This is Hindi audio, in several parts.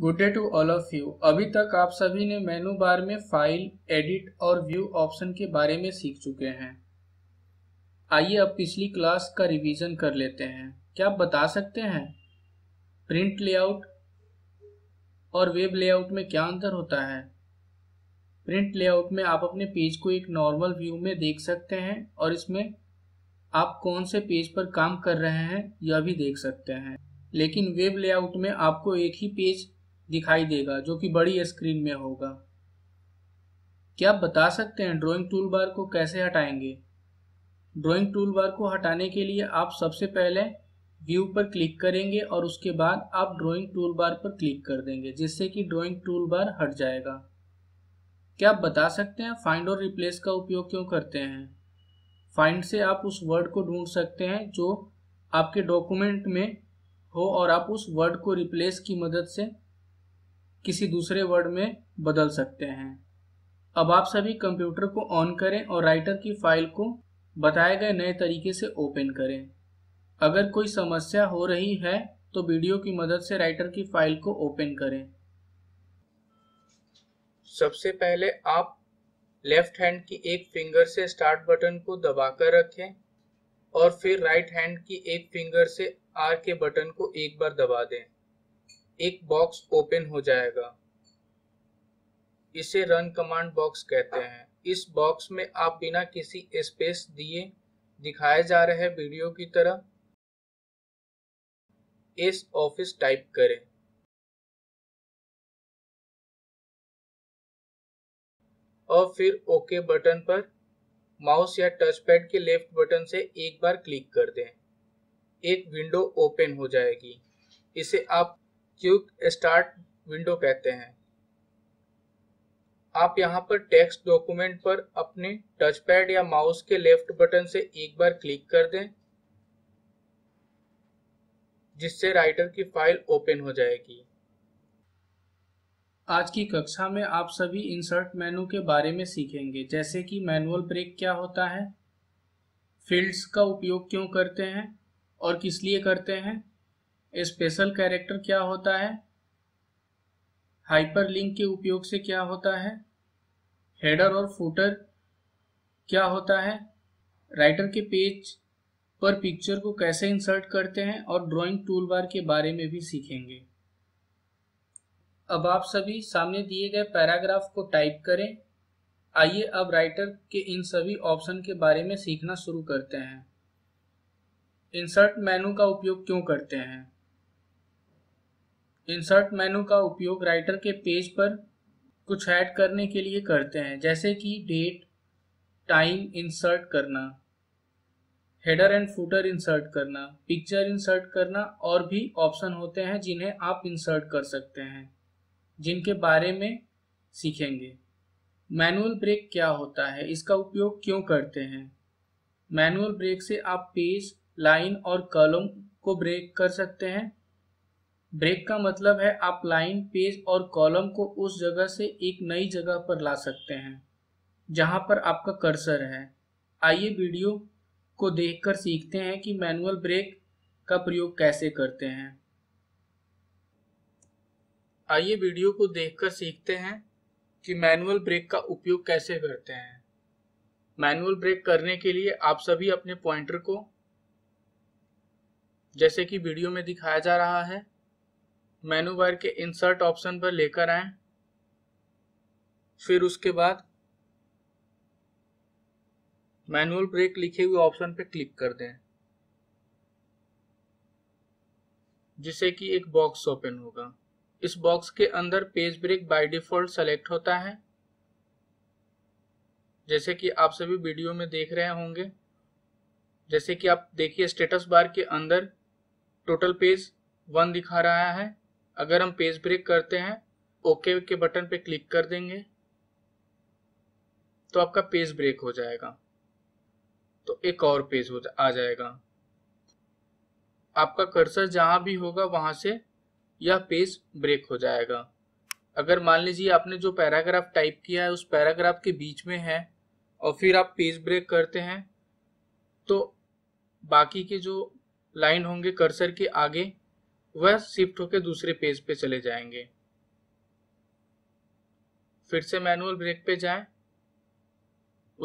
good day to all of you अभी तक आप सभी ने मेनू बार में फाइल एडिट और व्यू ऑप्शन के बारे में सीख चुके हैं आइए अब पिछली क्लास का रिवीजन कर लेते हैं क्या आप बता सकते हैं प्रिंट लेआउट और वेब लेआउट में क्या अंतर होता है प्रिंट लेआउट में आप अपने पेज को एक नॉर्मल व्यू में देख सकते हैं और इसमें आप कौन से पेज पर काम कर रहे हैं यह भी देख सकते हैं लेकिन वेब लेआउट में आपको एक ही पेज दिखाई देगा जो कि बड़ी स्क्रीन में होगा क्या आप बता सकते हैं ड्राइंग टूल बार को कैसे हटाएंगे ड्राइंग टूल बार को हटाने के लिए आप सबसे पहले व्यू पर क्लिक करेंगे और उसके बाद आप ड्राइंग टूल बार पर क्लिक कर देंगे जिससे कि ड्राइंग टूल बार हट जाएगा क्या आप बता सकते हैं फाइंड और रिप्लेस का उपयोग क्यों करते हैं फाइंड से आप उस वर्ड को ढूंढ सकते हैं जो आपके डॉक्यूमेंट में हो और आप उस वर्ड को रिप्लेस की मदद से किसी दूसरे वर्ड में बदल सकते हैं अब आप सभी कंप्यूटर को ऑन करें और राइटर की फाइल को बताए गए नए तरीके से ओपन करें अगर कोई समस्या हो रही है तो वीडियो की मदद से राइटर की फाइल को ओपन करें सबसे पहले आप लेफ्ट हैंड की एक फिंगर से स्टार्ट बटन को दबाकर रखें और फिर राइट हैंड की एक फिंगर से आर के बटन को एक बार दबा दें एक बॉक्स ओपन हो जाएगा इसे रन कमांड बॉक्स कहते हैं इस बॉक्स में आप बिना किसी स्पेस दिए दिखाए जा रहे वीडियो की तरह एस ऑफिस टाइप करें और फिर ओके बटन पर माउस या टचपैड के लेफ्ट बटन से एक बार क्लिक कर दें एक विंडो ओपन हो जाएगी इसे आप क्यूक स्टार्ट विंडो कहते हैं आप यहाँ पर टेक्स्ट डॉक्यूमेंट पर अपने टच पैड या माउस के लेफ्ट बटन से एक बार क्लिक कर दें जिससे राइटर की फाइल ओपन हो जाएगी आज की कक्षा में आप सभी इंसर्ट मेनू के बारे में सीखेंगे जैसे कि मैनुअल ब्रेक क्या होता है फील्ड्स का उपयोग क्यों करते हैं और किस लिए करते हैं स्पेशल कैरेक्टर क्या होता है हाइपरलिंक के उपयोग से क्या होता है हेडर और फूटर क्या होता है राइटर के पेज पर पिक्चर को कैसे इंसर्ट करते हैं और ड्राइंग टूल बार के बारे में भी सीखेंगे अब आप सभी सामने दिए गए पैराग्राफ को टाइप करें आइए अब राइटर के इन सभी ऑप्शन के बारे में सीखना शुरू करते हैं इंसर्ट मेनू का उपयोग क्यों करते हैं इंसर्ट मेनू का उपयोग राइटर के पेज पर कुछ ऐड करने के लिए करते हैं जैसे कि डेट टाइम इंसर्ट करना हेडर एंड फूटर इंसर्ट करना पिक्चर इंसर्ट करना और भी ऑप्शन होते हैं जिन्हें आप इंसर्ट कर सकते हैं जिनके बारे में सीखेंगे मैनुअल ब्रेक क्या होता है इसका उपयोग क्यों करते हैं मैनुअल ब्रेक से आप पेज लाइन और कॉलम को ब्रेक कर सकते हैं ब्रेक का मतलब है आप लाइन पेज और कॉलम को उस जगह से एक नई जगह पर ला सकते हैं जहां पर आपका कर्सर है आइए वीडियो को देखकर सीखते हैं कि मैनुअल ब्रेक का प्रयोग कैसे करते हैं आइए वीडियो को देखकर सीखते हैं कि मैनुअल ब्रेक का उपयोग कैसे करते हैं मैनुअल ब्रेक करने के लिए आप सभी अपने पॉइंटर को जैसे कि वीडियो में दिखाया जा रहा है मेनू बार के इंसर्ट ऑप्शन पर लेकर आए फिर उसके बाद मैनुअल ब्रेक लिखे हुए ऑप्शन पर क्लिक कर दें जिससे कि एक बॉक्स ओपन होगा इस बॉक्स के अंदर page break by default select होता है जैसे कि आप सभी वीडियो में देख रहे होंगे जैसे कि आप देखिए स्टेटस बार के अंदर टोटल पेज वन दिखा रहा है अगर हम पेज ब्रेक करते हैं ओके के बटन पे क्लिक कर देंगे तो आपका पेज ब्रेक हो जाएगा तो एक और पेज हो जा, आ जाएगा आपका कर्सर जहां भी होगा वहां से यह पेज ब्रेक हो जाएगा अगर मान लीजिए आपने जो पैराग्राफ टाइप किया है उस पैराग्राफ के बीच में है और फिर आप पेज ब्रेक करते हैं तो बाकी के जो लाइन होंगे कर्सर के आगे वह शिफ्ट होकर दूसरे पेज पे चले जाएंगे फिर से मैनुअल ब्रेक पे जाएं,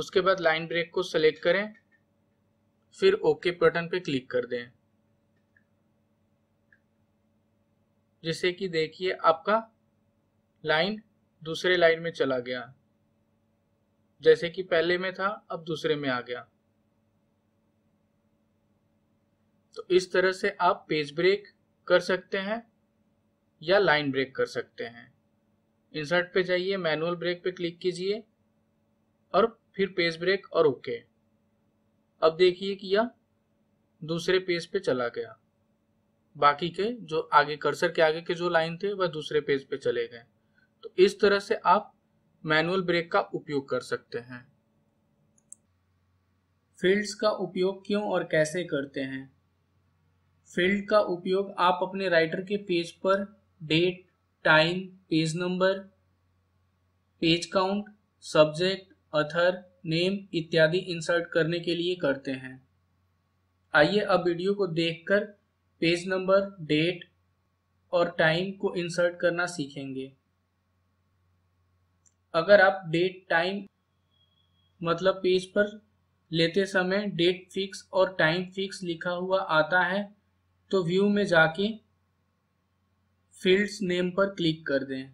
उसके बाद लाइन ब्रेक को सेलेक्ट करें फिर ओके बटन पे क्लिक कर दें जिससे कि देखिए आपका लाइन दूसरे लाइन में चला गया जैसे कि पहले में था अब दूसरे में आ गया तो इस तरह से आप पेज ब्रेक कर सकते हैं या लाइन ब्रेक कर सकते हैं इंसर्ट पे जाइए मैनुअल ब्रेक पे क्लिक कीजिए और फिर पेज ब्रेक और ओके अब देखिए कि यह दूसरे पेज पे चला गया बाकी के जो आगे कर्सर के आगे के जो लाइन थे वह दूसरे पेज पे चले गए तो इस तरह से आप मैनुअल ब्रेक का उपयोग कर सकते हैं फील्ड्स का उपयोग क्यों और कैसे करते हैं फील्ड का उपयोग आप अपने राइटर के पेज पर date time page number page count subject author name इत्यादि इंसर्ट करने के लिए करते हैं आइए अब वीडियो को देखकर पेज नंबर डेट और टाइम को इंसर्ट करना सीखेंगे अगर आप डेट टाइम मतलब पेज पर लेते समय डेट फिक्स और टाइम फिक्स लिखा हुआ आता है तो व्यू में जाके फील्ड्स नेम पर क्लिक कर दें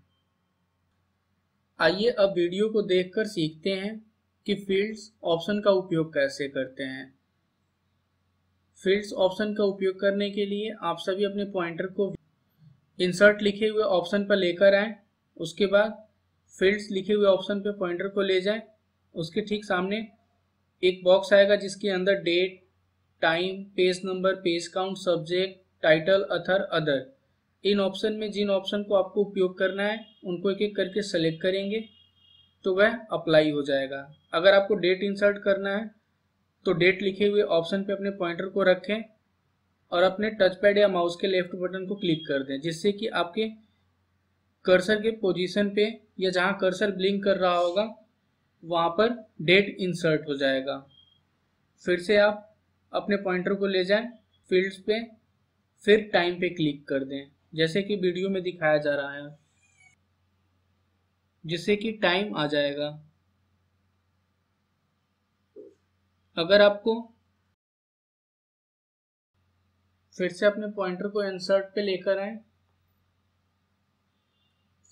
आइए अब वीडियो को देखकर सीखते हैं कि फील्ड्स ऑप्शन का उपयोग कैसे करते हैं फील्ड्स ऑप्शन का उपयोग करने के लिए आप सभी अपने पॉइंटर को इंसर्ट लिखे हुए ऑप्शन पर लेकर आए उसके बाद फील्ड्स लिखे हुए ऑप्शन पर पॉइंटर को ले जाएं उसके ठीक सामने एक बॉक्स आएगा जिसके अंदर date time page number page count subject title author other इन ऑप्शन में जिन ऑप्शन को आपको उपयोग करना है उनको एक एक करके सेलेक्ट करेंगे तो वह अप्लाई हो जाएगा अगर आपको डेट इंसर्ट करना है तो डेट लिखे हुए ऑप्शन पे अपने पॉइंटर को रखें और अपने टच पैड या माउस के लेफ्ट बटन को क्लिक कर दें जिससे कि आपके कर्सर के पोजीशन पे या जहां कर्सर ब्लिंक कर रहा होगा वहां पर डेट इंसर्ट हो जाएगा फिर से आप अपने पॉइंटर को ले जाएं फील्ड्स पे फिर टाइम पे क्लिक कर दें जैसे कि वीडियो में दिखाया जा रहा है जिससे कि टाइम आ जाएगा अगर आपको फिर से अपने पॉइंटर को इंसर्ट पे लेकर आए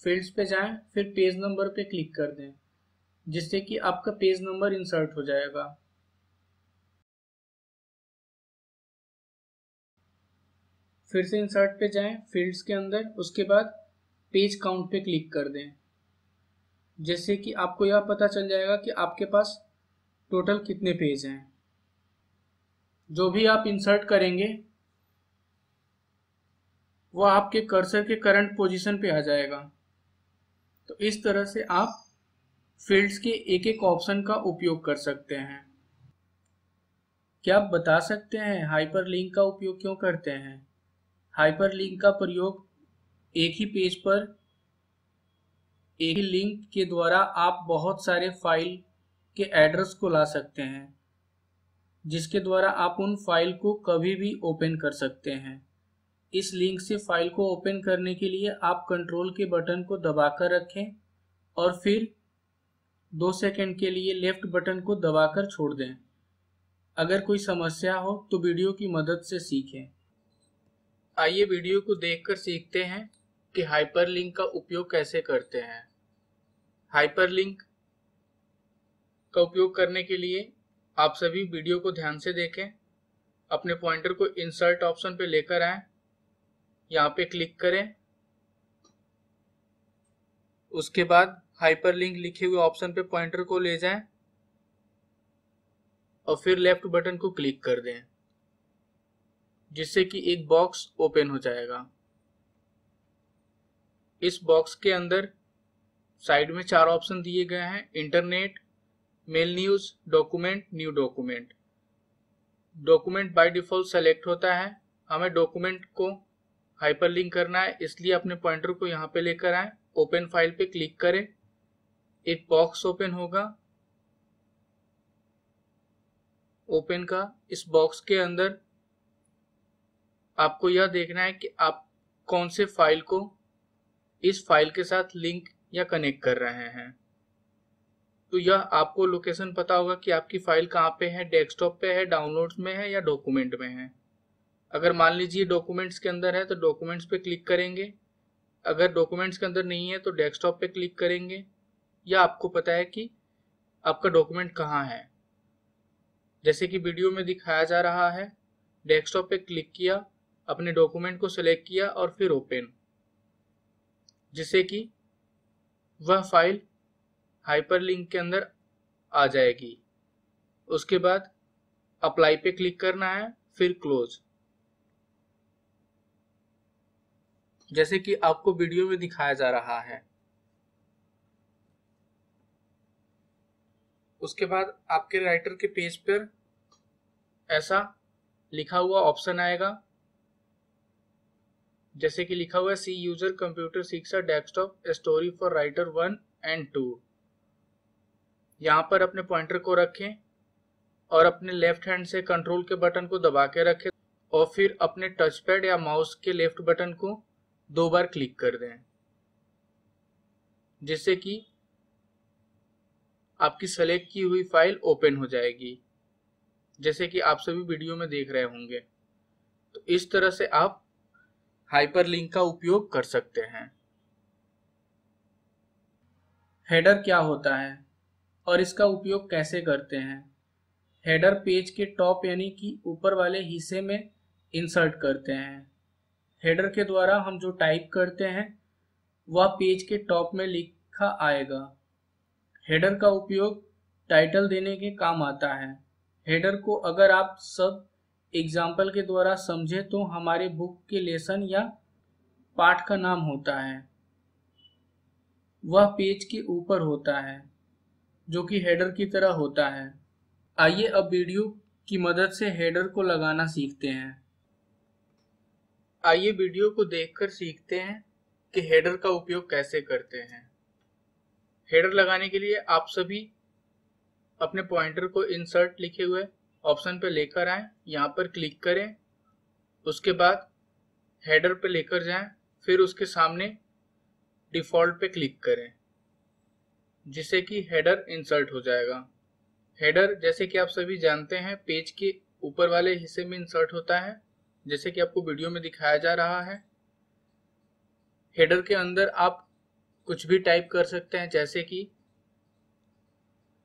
फील्ड्स पे जाएं फिर पेज नंबर पे क्लिक कर दें जिससे कि आपका पेज नंबर इंसर्ट हो जाएगा फिर से इंसर्ट पे जाएं फील्ड्स के अंदर उसके बाद पेज काउंट पे क्लिक कर दें जैसे कि आपको यह पता चल जाएगा कि आपके पास टोटल कितने पेज हैं जो भी आप इंसर्ट करेंगे वो आपके कर्सर के करंट पोजीशन पे आ जाएगा तो इस तरह से आप फील्ड्स के एक एक ऑप्शन का उपयोग कर सकते हैं क्या आप बता सकते हैं हाइपरलिंक का उपयोग क्यों करते हैं हाइपरलिंक का प्रयोग एक ही पेज पर एक ही लिंक के द्वारा आप बहुत सारे फाइल के एड्रेस को ला सकते हैं जिसके द्वारा आप उन फाइल को कभी भी ओपन कर सकते हैं इस लिंक से फाइल को ओपन करने के लिए आप कंट्रोल के बटन को दबाकर रखें और फिर दो सेकंड के लिए लेफ्ट बटन को दबाकर छोड़ दें अगर कोई समस्या हो तो वीडियो की मदद से सीखें आइए वीडियो को देखकर सीखते हैं कि हाइपरलिंक का उपयोग कैसे करते हैं हाइपरलिंक का उपयोग करने के लिए आप सभी वीडियो को ध्यान से देखें अपने पॉइंटर को इंसर्ट ऑप्शन पर लेकर आए यहाँ पे क्लिक करें उसके बाद हाइपरलिंक लिखे हुए ऑप्शन पे पॉइंटर को ले जाएं और फिर लेफ्ट बटन को क्लिक कर दें जिससे कि एक बॉक्स ओपन हो जाएगा इस बॉक्स के अंदर साइड में चार ऑप्शन दिए गए हैं internet mail news document new document document by default select होता है हमें डॉक्यूमेंट को हाइपरलिंक करना है इसलिए अपने पॉइंटर को यहाँ पे लेकर आए ओपन फाइल पे क्लिक करें एक बॉक्स ओपन होगा ओपन का इस बॉक्स के अंदर आपको यह देखना है कि आप कौन से फाइल को इस फाइल के साथ लिंक या कनेक्ट कर रहे हैं तो यह आपको लोकेशन पता होगा कि आपकी फाइल कहाँ पे है डेस्कटॉप पे है डाउनलोड्स में है या डॉक्यूमेंट में है अगर मान लीजिए डॉक्यूमेंट्स के अंदर है तो डॉक्यूमेंट्स पे क्लिक करेंगे अगर डॉक्यूमेंट्स के अंदर नहीं है तो डेस्कटॉप पे क्लिक करेंगे या आपको पता है कि आपका डॉक्यूमेंट कहाँ है जैसे कि वीडियो में दिखाया जा रहा है डेस्कटॉप पे क्लिक किया अपने डॉक्यूमेंट को सिलेक्ट किया और फिर ओपन जिससे कि वह फाइल हाइपरलिंक के अंदर आ जाएगी उसके बाद अप्लाई पे क्लिक करना है फिर क्लोज जैसे कि आपको वीडियो में दिखाया जा रहा है उसके बाद आपके राइटर के पेज पर ऐसा लिखा हुआ ऑप्शन आएगा जैसे कि लिखा हुआ है सी यूजर कंप्यूटर सीक्स desktop story for writer one and two यहाँ पर अपने पॉइंटर को रखें और अपने लेफ्ट हैंड से कंट्रोल के बटन को दबा के रखें और फिर अपने टच पैड या माउस के लेफ्ट बटन को दो बार क्लिक कर दें जिससे कि आपकी सेलेक्ट की हुई फाइल ओपन हो जाएगी जैसे कि आप सभी वीडियो में देख रहे होंगे तो इस तरह से आप हाइपरलिंक का उपयोग कर सकते हैं हेडर क्या होता है और इसका उपयोग कैसे करते हैं हेडर पेज के टॉप यानी कि ऊपर वाले हिस्से में इंसर्ट करते हैं हेडर के द्वारा हम जो टाइप करते हैं वह पेज के टॉप में लिखा आएगा हेडर का उपयोग टाइटल देने के काम आता है हेडर को अगर आप सब एग्जाम्पल के द्वारा समझे तो हमारे बुक के लेसन या पाठ का नाम होता है वह पेज के ऊपर होता है जो कि हेडर की तरह होता है आइए अब वीडियो की मदद से हेडर को लगाना सीखते हैं आइए वीडियो को देखकर सीखते हैं कि हेडर का उपयोग कैसे करते हैं हेडर लगाने के लिए आप सभी अपने पॉइंटर को इंसर्ट लिखे हुए ऑप्शन पे लेकर आए यहाँ पर क्लिक करें उसके बाद हेडर पे लेकर जाएं फिर उसके सामने डिफ़ॉल्ट पे क्लिक करें जिससे कि हेडर इंसर्ट हो जाएगा हेडर जैसे कि आप सभी जानते हैं पेज के ऊपर वाले हिस्से में इंसर्ट होता है जैसे कि आपको वीडियो में दिखाया जा रहा है हेडर के अंदर आप कुछ भी टाइप कर सकते हैं जैसे कि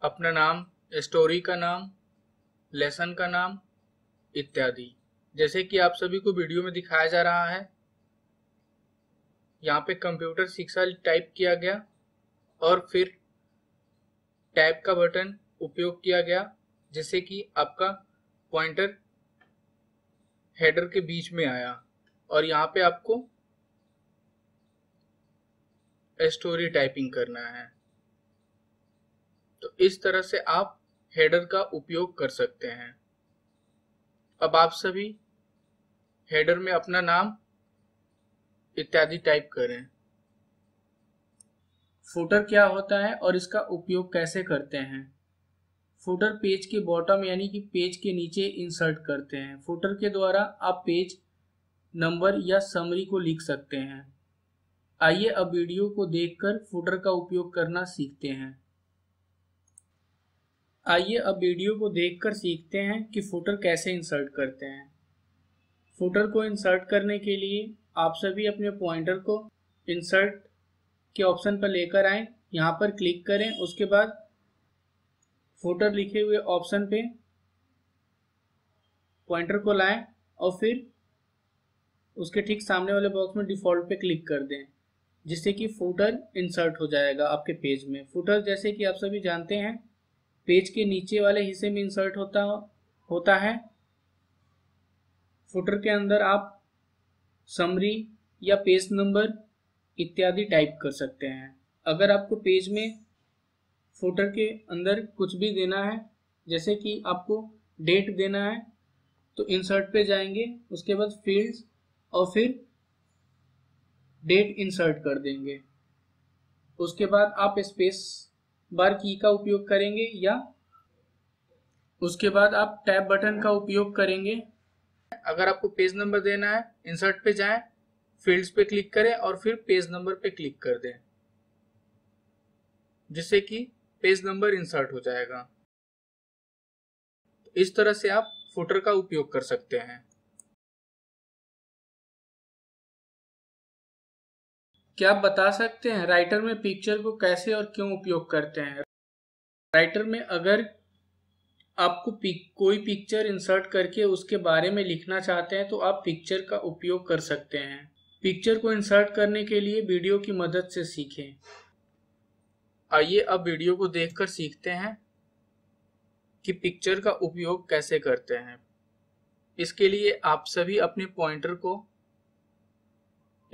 अपना नाम स्टोरी का नाम लेसन का नाम इत्यादि जैसे कि आप सभी को वीडियो में दिखाया जा रहा है यहाँ पे कंप्यूटर शिक्षा टाइप किया गया और फिर टैब का बटन उपयोग किया गया जिससे कि आपका पॉइंटर हेडर के बीच में आया और यहाँ पे आपको स्टोरी टाइपिंग करना है तो इस तरह से आप हेडर का उपयोग कर सकते हैं अब आप सभी हेडर में अपना नाम इत्यादि टाइप करें फुटर क्या होता है और इसका उपयोग कैसे करते हैं फुटर पेज के बॉटम यानी कि पेज के नीचे इंसर्ट करते हैं फुटर के द्वारा आप पेज नंबर या समरी को लिख सकते हैं आइए अब वीडियो को देखकर फुटर का उपयोग करना सीखते हैं आइए अब वीडियो को देखकर सीखते हैं कि फुटर कैसे इंसर्ट करते हैं फुटर को इंसर्ट करने के लिए आप सभी अपने पॉइंटर को इंसर्ट के ऑप्शन पर लेकर आएं यहाँ पर क्लिक करें उसके बाद फुटर लिखे हुए ऑप्शन पे पॉइंटर को लाएं और फिर उसके ठीक सामने वाले बॉक्स में डिफ़ॉल्ट पे क्लिक कर दें जिससे कि फुटर इंसर्ट हो जाएगा आपके पेज में फुटर जैसे कि आप सभी जानते हैं पेज के नीचे वाले हिस्से में इंसर्ट होता होता है फुटर के अंदर आप समरी या पेज नंबर इत्यादि टाइप कर सकते हैं अगर आपको पेज में फुटर के अंदर कुछ भी देना है जैसे कि आपको डेट देना है तो इंसर्ट पे जाएंगे उसके बाद फील्ड्स और फिर डेट इंसर्ट कर देंगे उसके बाद आप स्पेस बार की का उपयोग करेंगे या उसके बाद आप टैब बटन का उपयोग करेंगे अगर आपको पेज नंबर देना है इंसर्ट पे जाएं फील्ड्स पे क्लिक करें और फिर पेज नंबर पे क्लिक कर दें जिससे कि पेज नंबर इंसर्ट हो जाएगा तो इस तरह से आप फुटर का उपयोग कर सकते हैं क्या आप बता सकते हैं राइटर में पिक्चर को कैसे और क्यों उपयोग करते हैं राइटर में अगर आपको पिक, कोई पिक्चर इंसर्ट करके उसके बारे में लिखना चाहते हैं तो आप पिक्चर का उपयोग कर सकते हैं पिक्चर को इंसर्ट करने के लिए वीडियो की मदद से सीखें आइए अब वीडियो को देखकर सीखते हैं कि पिक्चर का उपयोग कैसे करते हैं इसके लिए आप सभी अपने पॉइंटर को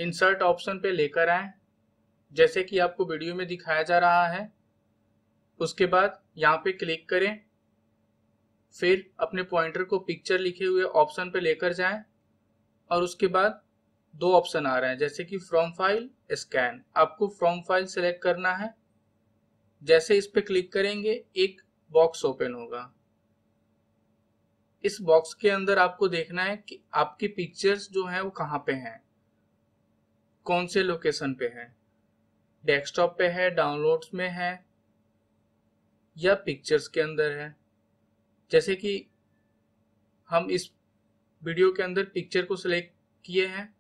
इंसर्ट ऑप्शन पे लेकर आए जैसे कि आपको वीडियो में दिखाया जा रहा है उसके बाद यहाँ पे क्लिक करें फिर अपने पॉइंटर को पिक्चर लिखे हुए ऑप्शन पे लेकर जाएं और उसके बाद दो ऑप्शन आ रहे हैं जैसे कि फ्रॉम फाइल स्कैन आपको फ्रॉम फाइल सेलेक्ट करना है जैसे इस पर क्लिक करेंगे एक बॉक्स ओपन होगा इस बॉक्स के अंदर आपको देखना है कि आपकी पिक्चर्स जो हैं वो कहाँ पे हैं कौन से लोकेशन पे है डेस्कटॉप पे है डाउनलोड्स में है या पिक्चर्स के अंदर है जैसे कि हम इस वीडियो के अंदर पिक्चर को सिलेक्ट किए हैं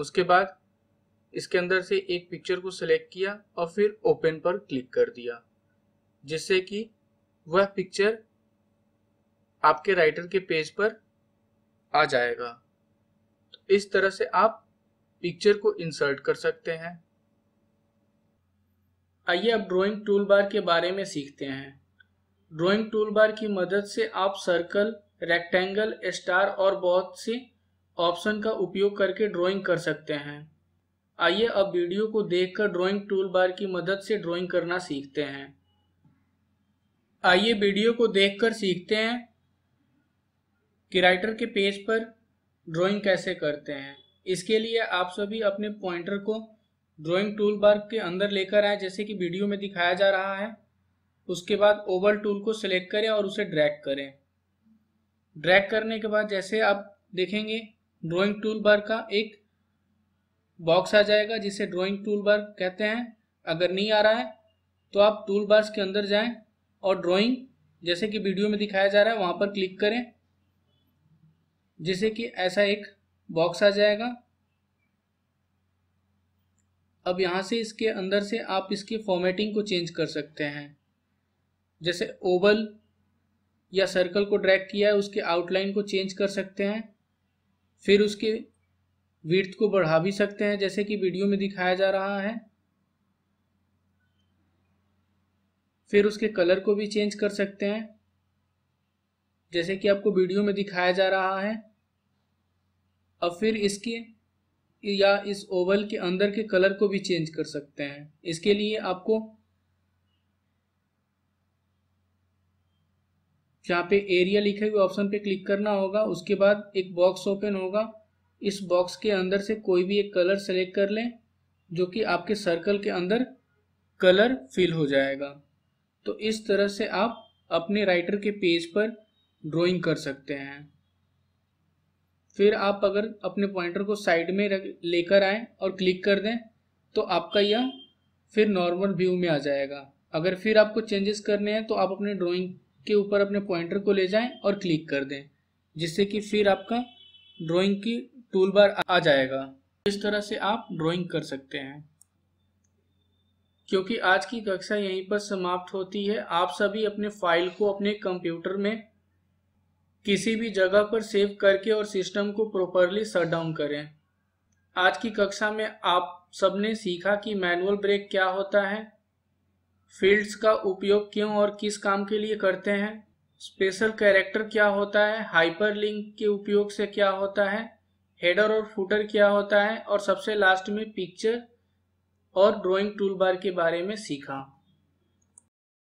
उसके बाद इसके अंदर से एक पिक्चर को सिलेक्ट किया और फिर ओपन पर क्लिक कर दिया जिससे कि वह पिक्चर आपके राइटर के पेज पर आ जाएगा तो इस तरह से आप पिक्चर को इंसर्ट कर सकते हैं आइए अब ड्राइंग टूल बार के बारे में सीखते हैं ड्राइंग टूल बार की मदद से आप सर्कल रेक्टेंगल स्टार और बहुत से ऑप्शन का उपयोग करके ड्राइंग कर सकते हैं आइए अब वीडियो को देखकर ड्राइंग टूल बार की मदद से ड्राइंग करना सीखते हैं आइए वीडियो को देखकर सीखते हैं कि राइटर के पेज पर ड्राइंग कैसे करते हैं इसके लिए आप सभी अपने पॉइंटर को ड्राइंग टूल बार के अंदर लेकर आए जैसे कि वीडियो में दिखाया जा रहा है उसके बाद ओवल टूल को सिलेक्ट करें और उसे ड्रैग करें ड्रैग करने के बाद जैसे आप देखेंगे ड्राइंग टूल बार का एक बॉक्स आ जाएगा जिसे ड्राइंग टूल बार कहते हैं अगर नहीं आ रहा है तो आप टूल बार्स के अंदर जाएं और ड्राइंग जैसे कि वीडियो में दिखाया जा रहा है वहाँ पर क्लिक करें जैसे कि ऐसा एक बॉक्स आ जाएगा अब यहाँ से इसके अंदर से आप इसकी फॉर्मेटिंग को चेंज कर सकते हैं जैसे ओवल या सर्कल को ड्रैग किया है उसके आउटलाइन को चेंज कर सकते हैं फिर उसके वीर्थ को बढ़ा भी सकते हैं जैसे कि वीडियो में दिखाया जा रहा है फिर उसके कलर को भी चेंज कर सकते हैं जैसे कि आपको वीडियो में दिखाया जा रहा है अब फिर इसके या इस ओवल के अंदर के कलर को भी चेंज कर सकते हैं इसके लिए आपको जहाँ पे एरिया लिखे हुए ऑप्शन पे क्लिक करना होगा उसके बाद एक बॉक्स ओपन होगा इस बॉक्स के अंदर से कोई भी एक कलर सेलेक्ट कर लें जो कि आपके सर्कल के अंदर कलर फिल हो जाएगा तो इस तरह से आप अपने राइटर के पेज पर ड्राइंग कर सकते हैं फिर आप अगर अपने पॉइंटर को साइड में लेकर आएँ और क्लिक कर दें तो आपका यह फिर नॉर्मल व्यू में आ जाएगा अगर फिर आपको चेंजेस करने हैं तो आप अपने ड्राइंग के ऊपर अपने पॉइंटर को ले जाएं और क्लिक कर दें जिससे कि फिर आपका ड्राइंग की टूल बार आ जाएगा इस तरह से आप ड्राइंग कर सकते हैं क्योंकि आज की कक्षा यहीं पर समाप्त होती है आप सभी अपने फाइल को अपने कंप्यूटर में किसी भी जगह पर सेव करके और सिस्टम को प्रॉपरली शट डाउन करें आज की कक्षा में आप सबने सीखा कि मैनुअल ब्रेक क्या होता है फील्ड्स का उपयोग क्यों और किस काम के लिए करते हैं स्पेशल कैरेक्टर क्या होता है हाइपर लिंक के उपयोग से क्या होता है हेडर और फुटर क्या होता है और सबसे लास्ट में पिक्चर और ड्राइंग टूल बार के बारे में सीखा